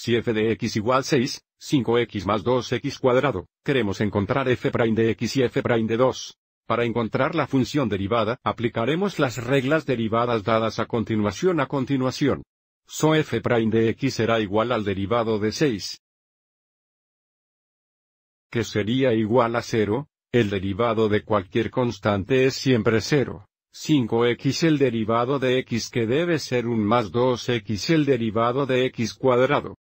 Si f de x igual 6, 5x más 2x cuadrado, queremos encontrar f' de x y f' de 2. Para encontrar la función derivada, aplicaremos las reglas derivadas dadas a continuación a continuación. So f' de x será igual al derivado de 6, que sería igual a 0, el derivado de cualquier constante es siempre 0. 5x el derivado de x que debe ser 1 más 2x el derivado de x cuadrado.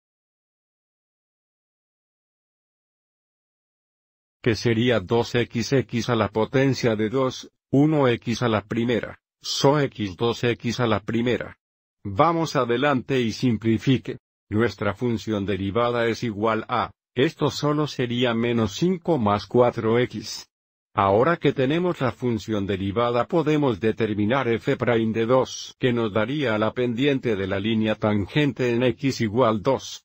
que sería 2xx a la potencia de 2, 1x a la primera, so x 2x a la primera. Vamos adelante y simplifique. Nuestra función derivada es igual a, esto solo sería menos 5 más 4x. Ahora que tenemos la función derivada podemos determinar f' de 2 que nos daría la pendiente de la línea tangente en x igual 2.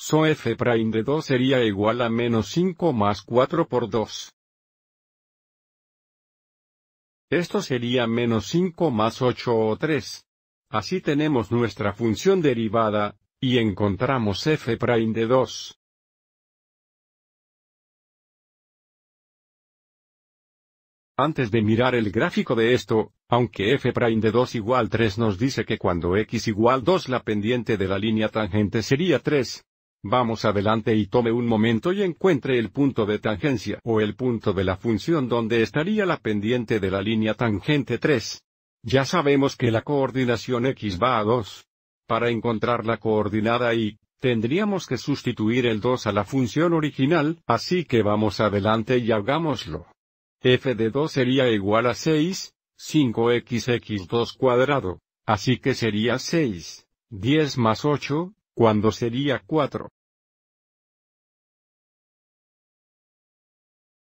So f' de 2 sería igual a menos 5 más 4 por 2. Esto sería menos 5 más 8 o 3. Así tenemos nuestra función derivada, y encontramos f' prime de 2. Antes de mirar el gráfico de esto, aunque f' prime de 2 igual 3 nos dice que cuando x igual 2 la pendiente de la línea tangente sería 3, Vamos adelante y tome un momento y encuentre el punto de tangencia o el punto de la función donde estaría la pendiente de la línea tangente 3. Ya sabemos que la coordinación x va a 2. Para encontrar la coordinada y, tendríamos que sustituir el 2 a la función original, así que vamos adelante y hagámoslo. f de 2 sería igual a 6, 5xx2 cuadrado, así que sería 6, 10 más 8, cuando sería 4.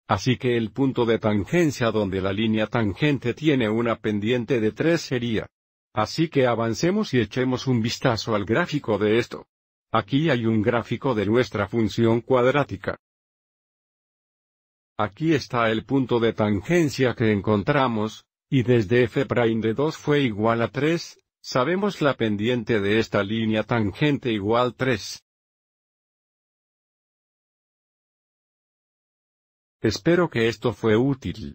Así que el punto de tangencia donde la línea tangente tiene una pendiente de 3 sería. Así que avancemos y echemos un vistazo al gráfico de esto. Aquí hay un gráfico de nuestra función cuadrática. Aquí está el punto de tangencia que encontramos, y desde f' de 2 fue igual a 3, Sabemos la pendiente de esta línea tangente igual 3. Espero que esto fue útil.